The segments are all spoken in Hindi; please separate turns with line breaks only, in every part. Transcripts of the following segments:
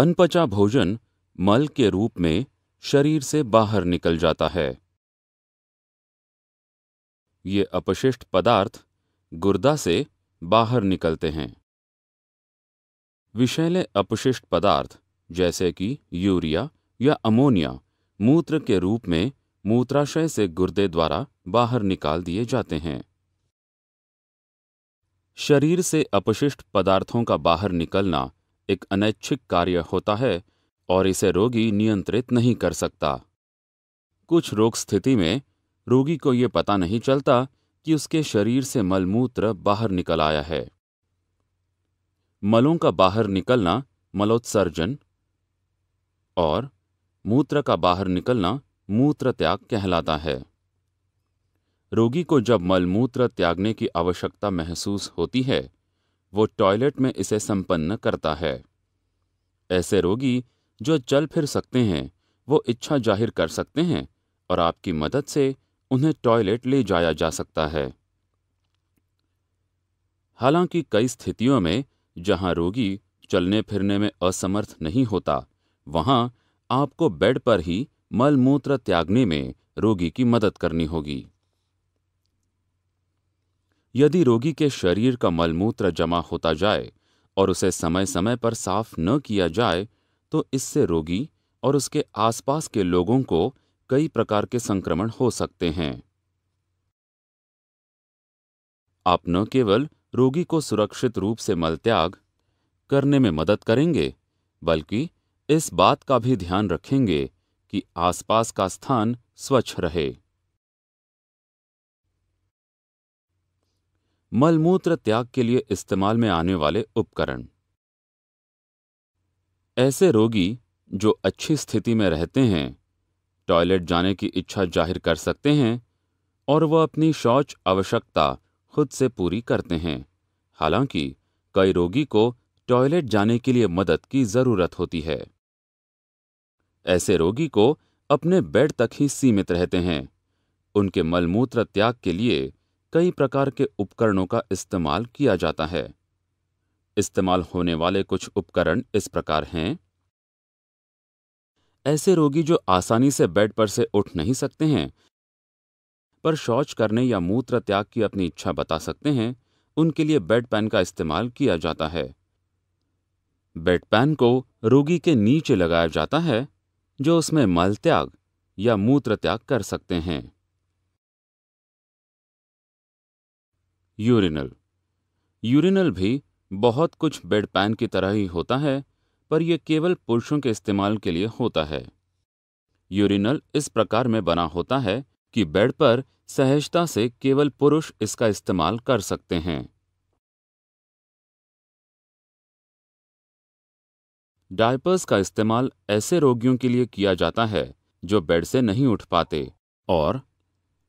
अनपचा भोजन मल के रूप में शरीर से बाहर निकल जाता है ये अपशिष्ट पदार्थ गुर्दा से बाहर निकलते हैं विषैले अपशिष्ट पदार्थ जैसे कि यूरिया या अमोनिया मूत्र के रूप में मूत्राशय से गुर्दे द्वारा बाहर निकाल दिए जाते हैं शरीर से अपशिष्ट पदार्थों का बाहर निकलना एक अनैच्छिक कार्य होता है और इसे रोगी नियंत्रित नहीं कर सकता कुछ रोग स्थिति में रोगी को यह पता नहीं चलता कि उसके शरीर से मलमूत्र बाहर निकल आया है मलों का बाहर निकलना मलोत्सर्जन और मूत्र का बाहर निकलना मूत्र त्याग कहलाता है रोगी को जब मलमूत्र त्यागने की आवश्यकता महसूस होती है वो टॉयलेट में इसे संपन्न करता है ऐसे रोगी जो चल फिर सकते हैं वो इच्छा जाहिर कर सकते हैं और आपकी मदद से उन्हें टॉयलेट ले जाया जा सकता है हालांकि कई स्थितियों में जहां रोगी चलने फिरने में असमर्थ नहीं होता वहां आपको बेड पर ही मलमूत्र त्यागने में रोगी की मदद करनी होगी यदि रोगी के शरीर का मलमूत्र जमा होता जाए और उसे समय समय पर साफ न किया जाए तो इससे रोगी और उसके आसपास के लोगों को कई प्रकार के संक्रमण हो सकते हैं आप न केवल रोगी को सुरक्षित रूप से मलत्याग करने में मदद करेंगे बल्कि इस बात का भी ध्यान रखेंगे कि आसपास का स्थान स्वच्छ रहे मलमूत्र त्याग के लिए इस्तेमाल में आने वाले उपकरण ऐसे रोगी जो अच्छी स्थिति में रहते हैं टॉयलेट जाने की इच्छा जाहिर कर सकते हैं और वह अपनी शौच आवश्यकता खुद से पूरी करते हैं हालांकि कई रोगी को टॉयलेट जाने के लिए मदद की जरूरत होती है ऐसे रोगी को अपने बेड तक ही सीमित रहते हैं उनके मलमूत्र त्याग के लिए कई प्रकार के उपकरणों का इस्तेमाल किया जाता है इस्तेमाल होने वाले कुछ उपकरण इस प्रकार हैं ऐसे रोगी जो आसानी से बेड पर से उठ नहीं सकते हैं पर शौच करने या मूत्र त्याग की अपनी इच्छा बता सकते हैं उनके लिए बेड पैन का इस्तेमाल किया जाता है बेड पैन को रोगी के नीचे लगाया जाता है जो उसमें मल त्याग या मूत्र त्याग कर सकते हैं यूरिनल यूरिनल भी बहुत कुछ बेड पैन की तरह ही होता है पर यह केवल पुरुषों के इस्तेमाल के लिए होता है यूरिनल इस प्रकार में बना होता है कि बेड पर सहजता से केवल पुरुष इसका इस्तेमाल कर सकते हैं डायपर्स का इस्तेमाल ऐसे रोगियों के लिए किया जाता है जो बेड से नहीं उठ पाते और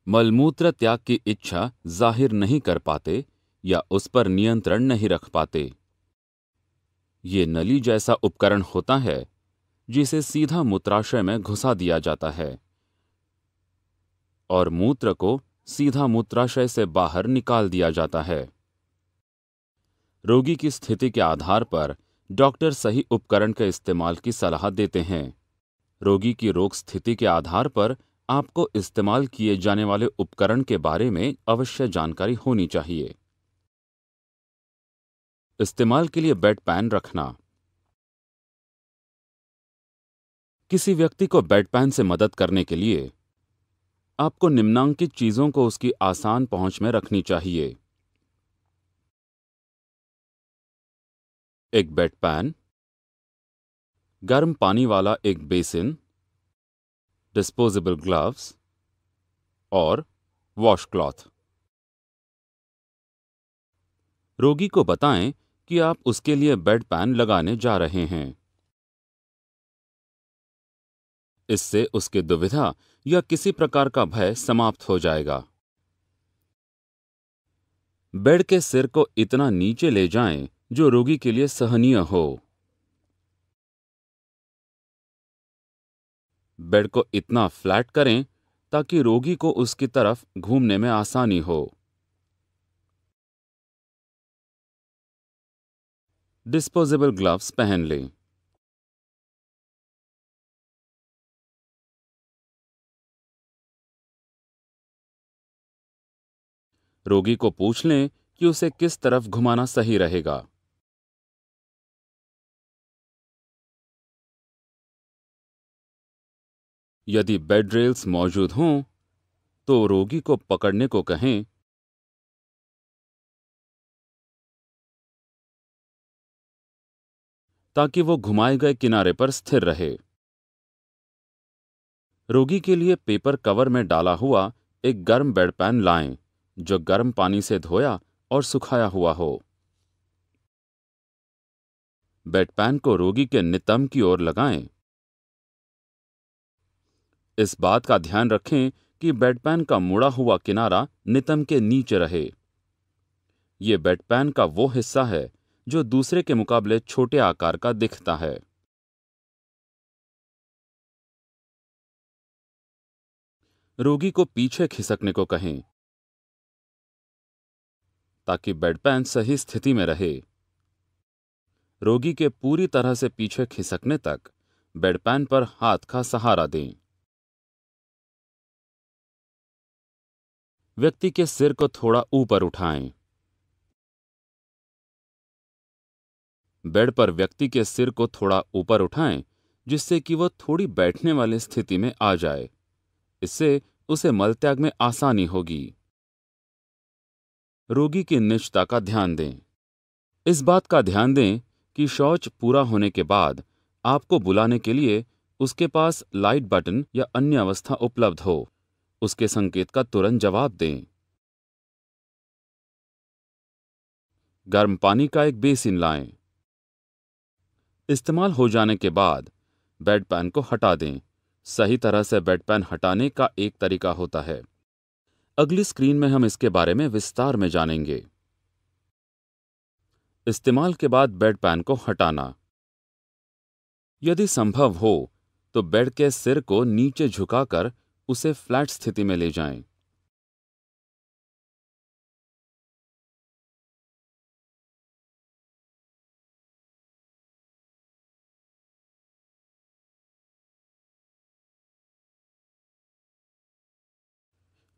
मलमूत्र त्याग की इच्छा जाहिर नहीं कर पाते या उस पर नियंत्रण नहीं रख पाते ये नली जैसा उपकरण होता है जिसे सीधा मूत्राशय में घुसा दिया जाता है और मूत्र को सीधा मूत्राशय से बाहर निकाल दिया जाता है रोगी की स्थिति के आधार पर डॉक्टर सही उपकरण के इस्तेमाल की सलाह देते हैं रोगी की रोग स्थिति के आधार पर आपको इस्तेमाल किए जाने वाले उपकरण के बारे में अवश्य जानकारी होनी चाहिए इस्तेमाल के लिए बेड पैन रखना किसी व्यक्ति को बेड पैन से मदद करने के लिए आपको निम्नांकित चीजों को उसकी आसान पहुंच में रखनी
चाहिए एक बेड पैन गर्म पानी वाला एक बेसिन
disposable gloves और वॉशक्लॉथ
रोगी को बताएं कि आप उसके लिए बेड पैन लगाने जा रहे हैं इससे
उसकी दुविधा या किसी प्रकार का भय समाप्त हो जाएगा बेड के सिर को इतना नीचे ले जाएं जो रोगी के लिए सहनीय हो बेड को इतना फ्लैट करें ताकि रोगी को उसकी तरफ घूमने में आसानी हो
डिस्पोजेबल ग्लव्स पहन लें रोगी को पूछ लें कि उसे किस तरफ घुमाना सही रहेगा यदि बेड रेल्स मौजूद हों तो रोगी को पकड़ने को कहें ताकि वो घुमाए गए किनारे पर स्थिर रहे
रोगी के लिए पेपर कवर में डाला हुआ एक गर्म बेड पैन लाएं जो गर्म पानी से धोया और सुखाया हुआ हो बेड पैन को रोगी के नितंब की ओर लगाएं इस बात का ध्यान रखें कि बेडपैन का मुड़ा हुआ किनारा नितम के नीचे रहे ये बेडपैन का वो हिस्सा है जो दूसरे के मुकाबले छोटे
आकार का दिखता है रोगी को पीछे खिसकने को कहें
ताकि बेडपैन सही स्थिति में रहे रोगी के पूरी तरह से पीछे खिसकने तक बेडपैन पर हाथ का सहारा दें
व्यक्ति के सिर को थोड़ा ऊपर उठाएं। बेड पर
व्यक्ति के सिर को थोड़ा ऊपर उठाएं जिससे कि वह थोड़ी बैठने वाली स्थिति में आ जाए इससे उसे मलत्याग में आसानी होगी रोगी की निष्ठता का ध्यान दें इस बात का ध्यान दें कि शौच पूरा होने के बाद आपको बुलाने के लिए उसके पास लाइट बटन या अन्य अवस्था उपलब्ध हो उसके संकेत का तुरंत जवाब दें गर्म पानी का एक बेसिन लाएं। इस्तेमाल हो जाने के बाद बेड पैन को हटा दें सही तरह से बेड पैन हटाने का एक तरीका होता है अगली स्क्रीन में हम इसके बारे में विस्तार में जानेंगे इस्तेमाल के बाद बेड पैन को हटाना यदि संभव हो तो बेड के सिर को नीचे
झुकाकर उसे फ्लैट स्थिति में ले जाएं।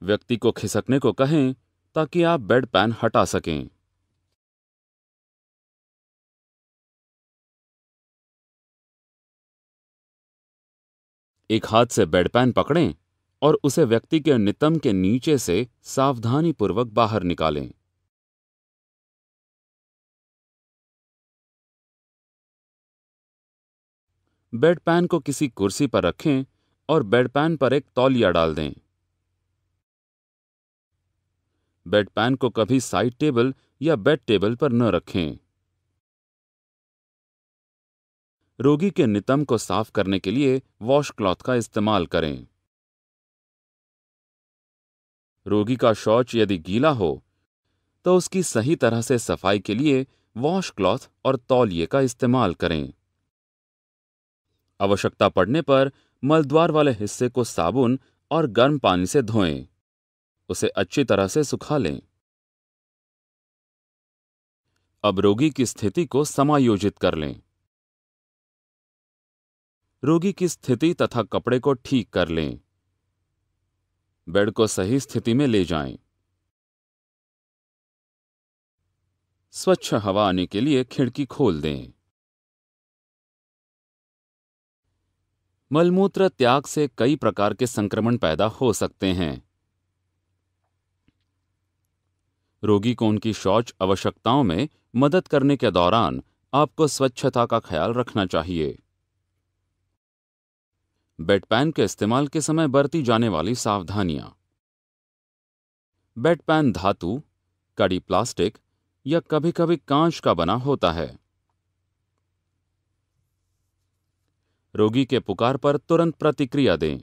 व्यक्ति को खिसकने को कहें ताकि आप बेड पैन हटा सकें एक हाथ से बेड
पैन पकड़ें और उसे व्यक्ति के नितंब के नीचे से सावधानीपूर्वक बाहर
निकालें बेड पैन को किसी कुर्सी पर रखें और बेड
पैन पर एक तौलिया डाल दें बेड पैन को कभी साइड टेबल या बेड टेबल पर न रखें रोगी के नितंब को साफ करने के लिए वॉश क्लॉथ का इस्तेमाल करें रोगी का शौच यदि गीला हो तो उसकी सही तरह से सफाई के लिए वॉश क्लॉथ और तौलिए का इस्तेमाल करें आवश्यकता पड़ने पर मलद्वार वाले हिस्से को साबुन और गर्म पानी से धोएं उसे अच्छी तरह से सुखा लें अब रोगी की स्थिति को समायोजित कर लें रोगी की स्थिति तथा कपड़े को ठीक कर लें बेड को सही स्थिति में ले जाएं।
स्वच्छ हवा आने के लिए खिड़की खोल दें मलमूत्र त्याग से कई
प्रकार के संक्रमण पैदा हो सकते हैं रोगी को उनकी शौच आवश्यकताओं में मदद करने के दौरान आपको स्वच्छता का ख्याल रखना चाहिए बेडपैन के इस्तेमाल के समय बरती जाने वाली सावधानियां बेडपैन धातु कड़ी प्लास्टिक या कभी कभी कांच का बना होता है रोगी के पुकार पर तुरंत प्रतिक्रिया दें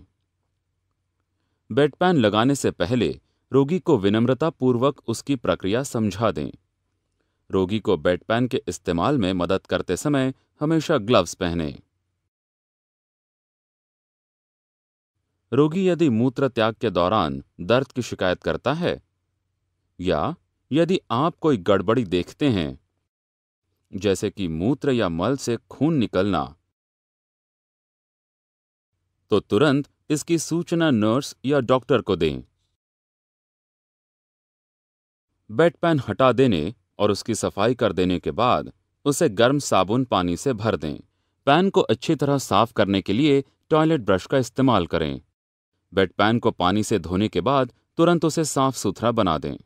बेडपैन लगाने से पहले रोगी को विनम्रता पूर्वक उसकी प्रक्रिया समझा दें रोगी को बेडपैन के इस्तेमाल में मदद करते समय हमेशा ग्लव्स पहनें रोगी यदि मूत्र त्याग के दौरान दर्द की शिकायत करता है या यदि आप कोई गड़बड़ी देखते हैं जैसे कि मूत्र या मल
से खून निकलना तो तुरंत इसकी सूचना नर्स या डॉक्टर को दें
बेड पैन हटा देने और उसकी सफाई कर देने के बाद उसे गर्म साबुन पानी से भर दें पैन को अच्छी तरह साफ करने के लिए टॉयलेट ब्रश का इस्तेमाल करें
बेडपैन को पानी से धोने के बाद तुरंत उसे साफ सुथरा बना दें